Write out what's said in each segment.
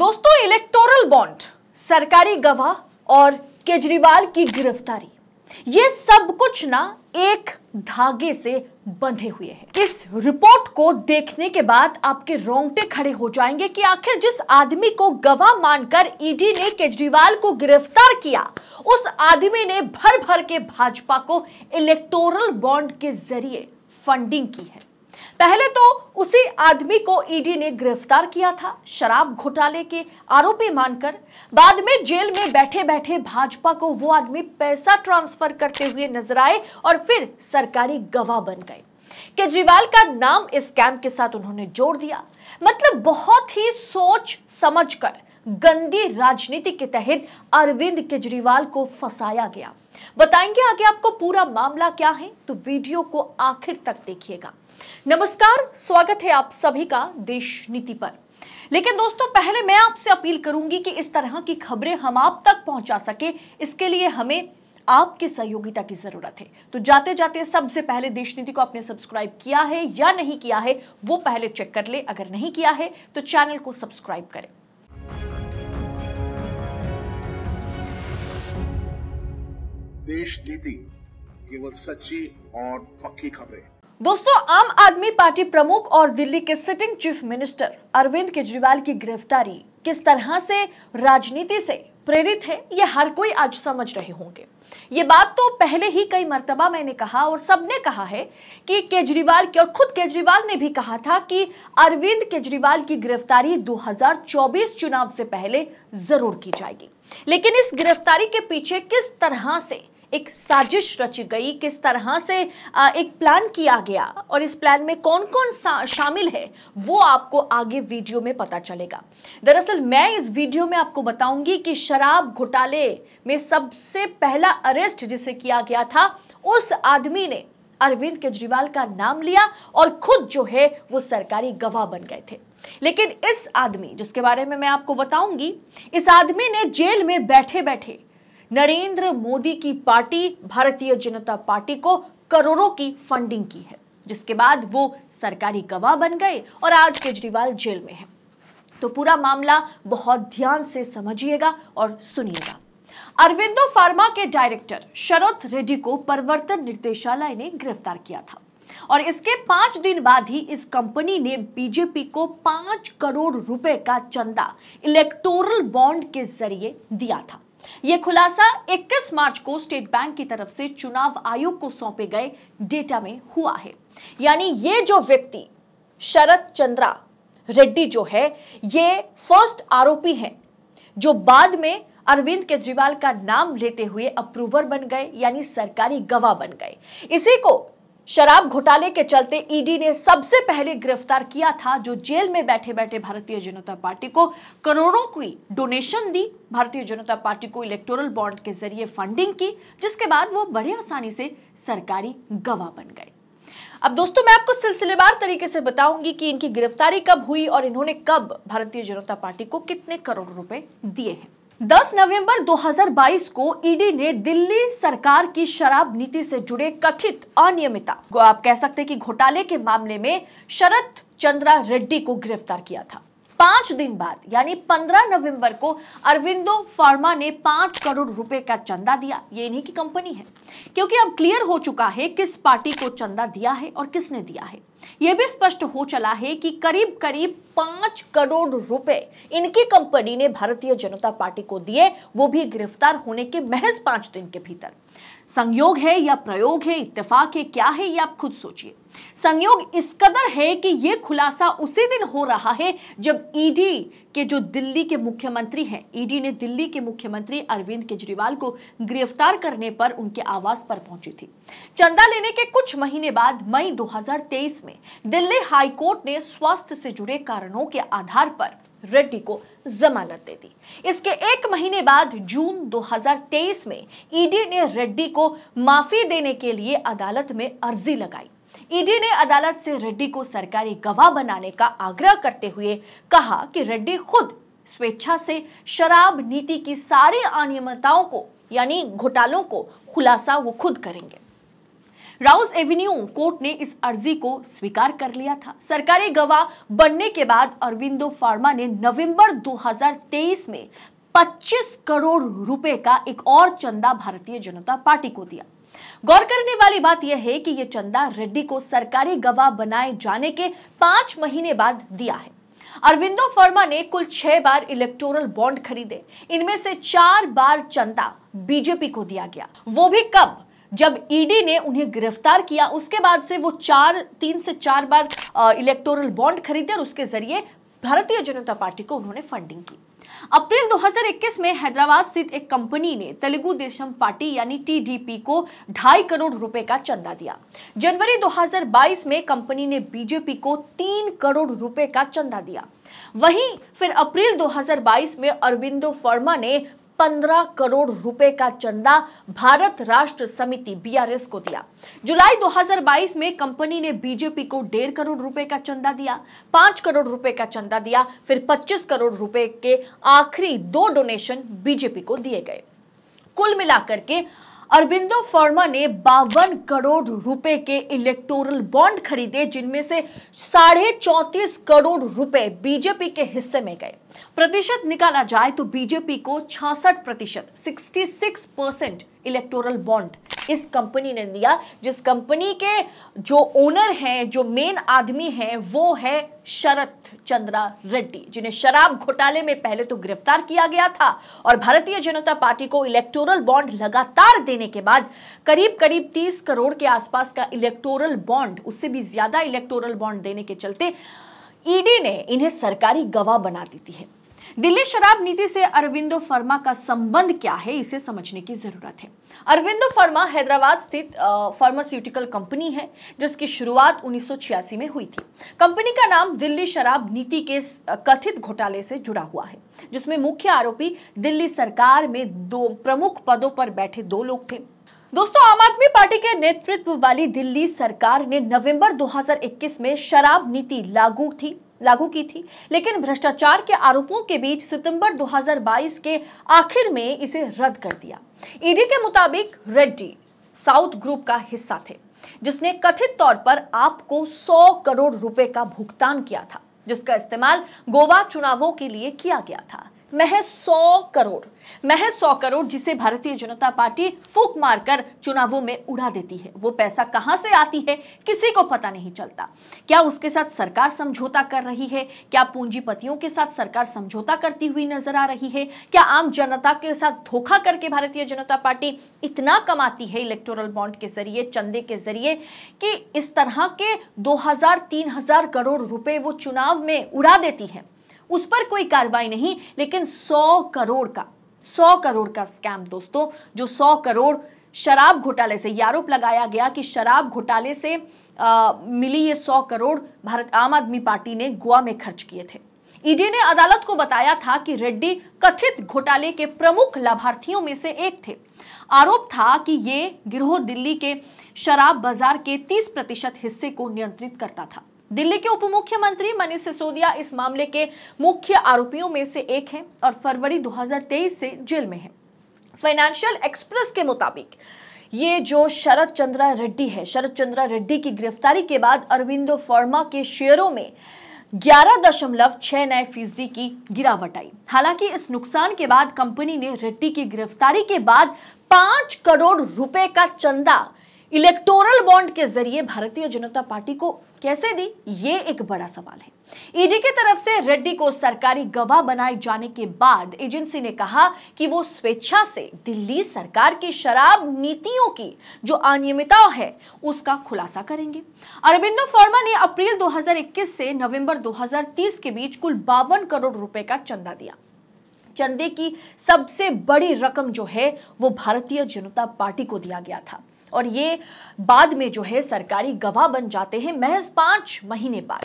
दोस्तों electoral bond सरकारी गवाह और केजरीवाल की गिरफ्तारी ये सब कुछ ना एक धागे से बंधे हुए हैं। इस रिपोर्ट को देखने के बाद आपके रोंगटे खड़े हो जाएंगे कि आखिर जिस आदमी को गवाह मानकर ईडी e ने केजरीवाल को गिरफ्तार किया उस आदमी ने भर भर के भाजपा को इलेक्टोरल बॉन्ड के जरिए फंडिंग की है पहले तो उसी आदमी को ईडी e ने गिरफ्तार किया था शराब घोटाले के आरोपी मानकर बाद में जेल में बैठे बैठे भाजपा को वो आदमी पैसा ट्रांसफर करते हुए नजर आए और फिर सरकारी गवाह बन गए केजरीवाल का नाम इस स्कैम के साथ उन्होंने जोड़ दिया मतलब बहुत ही सोच समझकर गंदी राजनीति के तहत अरविंद केजरीवाल को फंसाया गया बताएंगे आगे आपको पूरा मामला क्या है तो वीडियो को आखिर तक देखिएगा नमस्कार स्वागत है आप सभी का देश नीति पर लेकिन दोस्तों पहले मैं आपसे अपील करूंगी कि इस तरह की खबरें हम आप तक पहुंचा सके इसके लिए हमें आपकी सहयोगिता की जरूरत है तो जाते जाते सबसे पहले देश नीति को आपने सब्सक्राइब किया है या नहीं किया है वो पहले चेक कर ले अगर नहीं किया है तो चैनल को सब्सक्राइब करें देश नीति केवल सच्ची और पक्की खबरें दोस्तों आम आदमी पार्टी प्रमुख और दिल्ली के sitting chief minister Arvind Kejriwal की गिरफ्तारी किस तरह से राजनीति से प्रेरित है ये हर कोई आज समझ रहे होंगे ये बात तो पहले ही कई मरतबा मैंने कहा और सबने कहा है कि केजरीवाल की और खुद केजरीवाल ने भी कहा था कि अरविंद केजरीवाल की गिरफ्तारी 2024 चुनाव से पहले जरूर की जाएगी लेकिन इस गिरफ्तारी के पीछे किस तरह से एक साजिश रची गई किस तरह से एक प्लान किया गया और इस प्लान में कौन कौन शामिल है वो आपको आगे वीडियो में पता चलेगा दरअसल मैं इस वीडियो में आपको बताऊंगी कि शराब घोटाले में सबसे पहला अरेस्ट जिसे किया गया था उस आदमी ने अरविंद केजरीवाल का नाम लिया और खुद जो है वो सरकारी गवाह बन गए थे लेकिन इस आदमी जिसके बारे में मैं आपको बताऊंगी इस आदमी ने जेल में बैठे बैठे नरेंद्र मोदी की पार्टी भारतीय जनता पार्टी को करोड़ों की फंडिंग की है जिसके बाद वो सरकारी गवाह बन गए और आज केजरीवाल जेल में है तो पूरा मामला बहुत ध्यान से समझिएगा और सुनिएगा अरविंदो फार्मा के डायरेक्टर शरद रेड्डी को परिवर्तन निर्देशालय ने गिरफ्तार किया था और इसके पांच दिन बाद ही इस कंपनी ने बीजेपी को पांच करोड़ रुपए का चंदा इलेक्टोरल बॉन्ड के जरिए दिया था यह खुलासा 21 मार्च को स्टेट बैंक की तरफ से चुनाव आयोग को सौंपे गए डेटा में हुआ है यानी ये जो व्यक्ति शरद चंद्रा रेड्डी जो है ये फर्स्ट आरोपी है जो बाद में अरविंद केजरीवाल का नाम लेते हुए अप्रूवर बन गए यानी सरकारी गवाह बन गए इसी को शराब घोटाले के चलते ईडी ने सबसे पहले गिरफ्तार किया था जो जेल में बैठे बैठे भारतीय जनता पार्टी को करोड़ों की डोनेशन दी भारतीय जनता पार्टी को इलेक्टोरल बॉन्ड के जरिए फंडिंग की जिसके बाद वो बड़े आसानी से सरकारी गवाह बन गए अब दोस्तों मैं आपको सिलसिलेवार तरीके से बताऊंगी कि इनकी गिरफ्तारी कब हुई और इन्होंने कब भारतीय जनता पार्टी को कितने करोड़ रुपए दिए हैं 10 नवंबर 2022 को ईडी ने दिल्ली सरकार की शराब नीति से जुड़े कथित अनियमितता को आप कह सकते हैं कि घोटाले के मामले में शरद चंद्रा रेड्डी को गिरफ्तार किया था पांच दिन बाद यानी 15 नवंबर को अरविंदो फार्मा ने पांच करोड़ रुपए का चंदा दिया ये इन्हीं की कंपनी है क्योंकि अब क्लियर हो चुका है किस पार्टी को चंदा दिया है और किसने दिया है यह भी स्पष्ट हो चला है कि करीब करीब पांच करोड़ रुपए इनकी कंपनी ने भारतीय जनता पार्टी को दिए वो भी गिरफ्तार होने के महज पांच दिन के भीतर संयोग है या प्रयोग है इत्तेफाक है क्या है ये आप खुद सोचिए संयोग इस कदर है कि ये खुलासा उसी दिन हो रहा है जब ईडी e के जो दिल्ली के मुख्यमंत्री हैं ईडी e ने दिल्ली के मुख्यमंत्री अरविंद केजरीवाल को गिरफ्तार करने पर उनके आवास पर पहुंची थी चंदा लेने के कुछ महीने बाद मई 2023 में दिल्ली हाईकोर्ट ने स्वास्थ्य से जुड़े कारणों के आधार पर रेड्डी को जमानत दे दी इसके एक महीने बाद जून 2023 में ईडी ने रेड्डी को माफी देने के लिए अदालत में अर्जी लगाई ईडी ने अदालत से रेड्डी को सरकारी गवाह बनाने का आग्रह करते हुए कहा कि रेड्डी खुद स्वेच्छा से शराब नीति की सारी अनियमितताओं को यानी घोटालों को खुलासा वो खुद करेंगे राउस एवेन्यू कोर्ट ने इस अर्जी को स्वीकार कर लिया था सरकारी गवाह बनने के बाद अरविंदो फार्मा ने नवंबर 2023 में 25 करोड़ रुपए का एक और चंदा भारतीय जनता पार्टी को दिया गौर करने वाली बात यह है कि यह चंदा रेड्डी को सरकारी गवाह बनाए जाने के पांच महीने बाद दिया है अरविंदो फर्मा ने कुल छह बार इलेक्टोरल बॉन्ड खरीदे इनमें से चार बार चंदा बीजेपी को दिया गया वो भी कब जब ईडी e ने उन्हें गिरफ्तार किया उसके बाद से वो चार तीन से चार बार इलेक्टोरल बॉन्ड खरीदे और उसके जरिए भारतीय जनता पार्टी को उन्होंने फंडिंग की अप्रैल 2021 में हैदराबाद स्थित एक कंपनी ने तेलुगु देशम पार्टी यानी टीडीपी को ढाई करोड़ रुपए का चंदा दिया जनवरी 2022 में कंपनी ने बीजेपी को तीन करोड़ रुपए का चंदा दिया वहीं फिर अप्रैल 2022 में अरविंदो फर्मा ने पंद्रह करोड़ रुपए का चंदा भारत राष्ट्र समिति बीआरएस को दिया जुलाई 2022 में कंपनी ने बीजेपी को डेढ़ करोड़ रुपए का चंदा दिया पांच करोड़ रुपए का चंदा दिया फिर पच्चीस करोड़ रुपए के आखिरी दो डोनेशन बीजेपी को दिए गए कुल मिलाकर के अरबिंदो फर्मा ने बावन करोड़ रुपए के इलेक्टोरल बॉन्ड खरीदे जिनमें से साढ़े चौंतीस करोड़ रुपए बीजेपी के हिस्से में गए प्रतिशत निकाला जाए तो बीजेपी को 66 प्रतिशत सिक्सटी परसेंट इलेक्टोरल बॉन्ड इस कंपनी ने दिया जिस कंपनी के जो ओनर हैं जो मेन आदमी हैं वो है शरत चंद्रा रेड्डी जिन्हें शराब घोटाले में पहले तो गिरफ्तार किया गया था और भारतीय जनता पार्टी को इलेक्टोरल बॉन्ड लगातार देने के बाद करीब करीब 30 करोड़ के आसपास का इलेक्टोरल बॉन्ड उससे भी ज्यादा इलेक्टोरल बॉन्ड देने के चलते ईडी ने इन्हें सरकारी गवाह बना देती है दिल्ली शराब नीति से अरविंदो फर्मा का संबंध क्या है इसे समझने की ज़रूरत है अरविंदो फर्मा हैदराबाद स्थित फार्मास्यूटिकल कंपनी है जिसकी शुरुआत 1986 में हुई थी कंपनी का नाम दिल्ली शराब नीति के कथित घोटाले से जुड़ा हुआ है जिसमें मुख्य आरोपी दिल्ली सरकार में दो प्रमुख पदों पर बैठे दो लोग थे दोस्तों आम आदमी पार्टी के नेतृत्व वाली दिल्ली सरकार ने नवंबर 2021 में शराब नीति लागू थी लागू की थी लेकिन भ्रष्टाचार के आरोपों के बीच सितंबर 2022 के आखिर में इसे रद्द कर दिया ईडी के मुताबिक रेड्डी साउथ ग्रुप का हिस्सा थे जिसने कथित तौर पर आपको 100 करोड़ रुपए का भुगतान किया था जिसका इस्तेमाल गोवा चुनावों के लिए किया गया था महज सौ करोड़ महज सौ करोड़ जिसे भारतीय जनता पार्टी फूक मारकर चुनावों में उड़ा देती है वो पैसा कहां से आती है किसी को पता नहीं चलता क्या उसके साथ सरकार समझौता कर रही है क्या पूंजीपतियों के साथ सरकार समझौता करती हुई नजर आ रही है क्या आम जनता के साथ धोखा करके भारतीय जनता पार्टी इतना कमाती है इलेक्टोरल बॉन्ड के जरिए चंदे के जरिए कि इस तरह के दो हजार करोड़ रुपए वो चुनाव में उड़ा देती है उस पर कोई कार्रवाई नहीं लेकिन सौ करोड़ का सौ करोड़ का स्कैम दोस्तों जो सौ करोड़ शराब घोटाले से आरोप लगाया गया कि शराब घोटाले से आ, मिली ये सौ करोड़ भारत आम आदमी पार्टी ने गोवा में खर्च किए थे ईडी e ने अदालत को बताया था कि रेड्डी कथित घोटाले के प्रमुख लाभार्थियों में से एक थे आरोप था कि ये गिरोह दिल्ली के शराब बाजार के 30 प्रतिशत हिस्से को नियंत्रित करता था दिल्ली के उप मुख्यमंत्री मनीष सिसोदिया इस मामले के मुख्य आरोपियों में से एक हैं और फरवरी 2023 से जेल में हैं। फाइनेंशियल एक्सप्रेस के मुताबिक ये जो शरद चंद्रा रेड्डी है शरद चंद्रा रेड्डी की गिरफ्तारी के बाद अरविंद फर्मा के शेयरों में ग्यारह दशमलव छह नए फीसदी की गिरावट आई हालांकि इस नुकसान के बाद कंपनी ने रेड्डी की गिरफ्तारी के बाद पांच करोड़ रुपए का चंदा इलेक्टोरल बॉन्ड के जरिए भारतीय जनता पार्टी को कैसे दी ये एक बड़ा सवाल है ईडी e की तरफ से रेड्डी को सरकारी गवाह बनाए जाने के बाद एजेंसी ने कहा कि वो स्वेच्छा से दिल्ली सरकार की शराब नीतियों की जो अनियमितता है उसका खुलासा करेंगे अरविंदो फार्मा ने अप्रैल 2021 से नवंबर 2030 के बीच कुल बावन करोड़ रुपए का चंदा दिया चंदे की सबसे बड़ी रकम जो है वो भारतीय जनता पार्टी को दिया गया था और ये बाद में जो है सरकारी गवाह बन जाते हैं महज पांच महीने बाद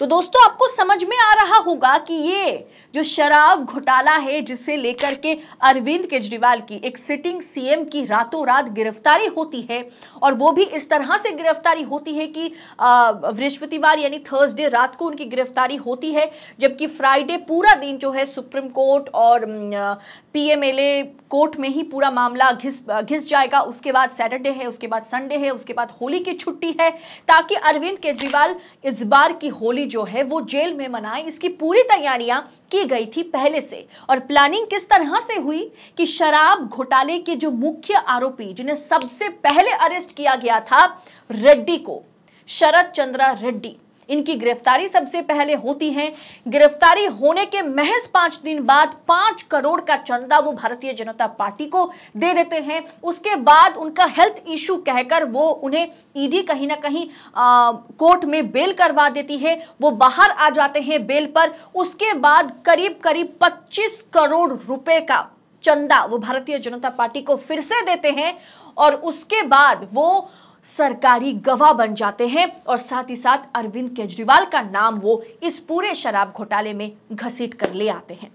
तो दोस्तों आपको समझ में आ रहा होगा कि ये जो शराब घोटाला है जिसे लेकर के अरविंद केजरीवाल की एक सिटिंग सीएम की रातों रात गिरफ्तारी होती है और वो भी इस तरह से गिरफ्तारी होती है कि बृहस्पतिवार यानी थर्सडे रात को उनकी गिरफ्तारी होती है जबकि फ्राइडे पूरा दिन जो है सुप्रीम कोर्ट और पीएमएलए कोर्ट में ही पूरा मामला घिस घिस जाएगा उसके बाद सैटरडे है उसके बाद संडे है उसके बाद होली की छुट्टी है ताकि अरविंद केजरीवाल इस बार की होली जो है वो जेल में मनाए इसकी पूरी तैयारियां की गई थी पहले से और प्लानिंग किस तरह से हुई कि शराब घोटाले के जो मुख्य आरोपी जिन्हें सबसे पहले अरेस्ट किया गया था रेड्डी को शरद चंद्रा रेड्डी इनकी गिरफ्तारी सबसे पहले होती है गिरफ्तारी होने के महज पांच दिन बाद पांच करोड़ का चंदा वो भारतीय जनता पार्टी को दे देते हैं उसके बाद उनका हेल्थ इश्यू कहकर वो उन्हें ईडी e कहीं ना कहीं कोर्ट में बेल करवा देती है वो बाहर आ जाते हैं बेल पर उसके बाद करीब करीब पच्चीस करोड़ रुपए का चंदा वो भारतीय जनता पार्टी को फिर से देते हैं और उसके बाद वो सरकारी गवाह बन जाते हैं और साथ ही साथ अरविंद केजरीवाल का नाम वो इस पूरे शराब घोटाले में घसीट कर ले आते हैं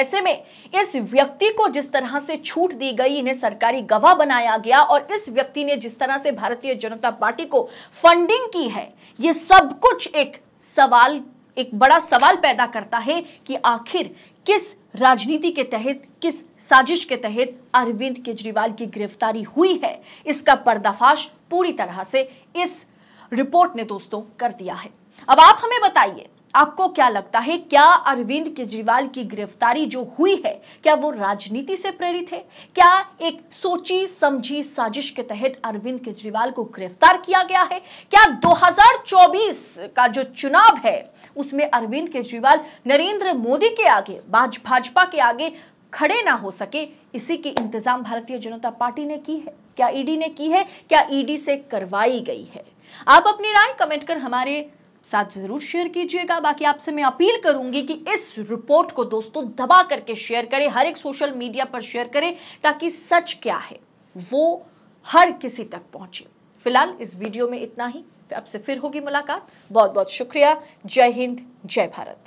ऐसे में इस व्यक्ति को जिस तरह से छूट दी गई इन्हें सरकारी गवाह बनाया गया और इस व्यक्ति ने जिस तरह से भारतीय जनता पार्टी को फंडिंग की है ये सब कुछ एक सवाल एक बड़ा सवाल पैदा करता है कि आखिर किस राजनीति के तहत किस साजिश के तहत अरविंद केजरीवाल की गिरफ्तारी हुई है इसका पर्दाफाश पूरी तरह से इस रिपोर्ट ने दोस्तों कर दिया है अब आप हमें बताइए आपको क्या लगता है क्या अरविंद केजरीवाल की गिरफ्तारी जो हुई है क्या वो राजनीति से प्रेरित है क्या एक सोची समझी साजिश के तहत अरविंद केजरीवाल को गिरफ्तार किया गया है क्या 2024 का जो चुनाव है उसमें अरविंद केजरीवाल नरेंद्र मोदी के आगे भाजपा के आगे खड़े ना हो सके इसी की इंतजाम भारतीय जनता पार्टी ने की है क्या ईडी ने की है क्या ईडी से करवाई गई है आप अपनी राय कमेंट कर हमारे साथ जरूर शेयर कीजिएगा बाकी आपसे मैं अपील करूंगी कि इस रिपोर्ट को दोस्तों दबा करके शेयर करें हर एक सोशल मीडिया पर शेयर करें ताकि सच क्या है वो हर किसी तक पहुंचे फिलहाल इस वीडियो में इतना ही आपसे फिर होगी मुलाकात बहुत बहुत शुक्रिया जय हिंद जय भारत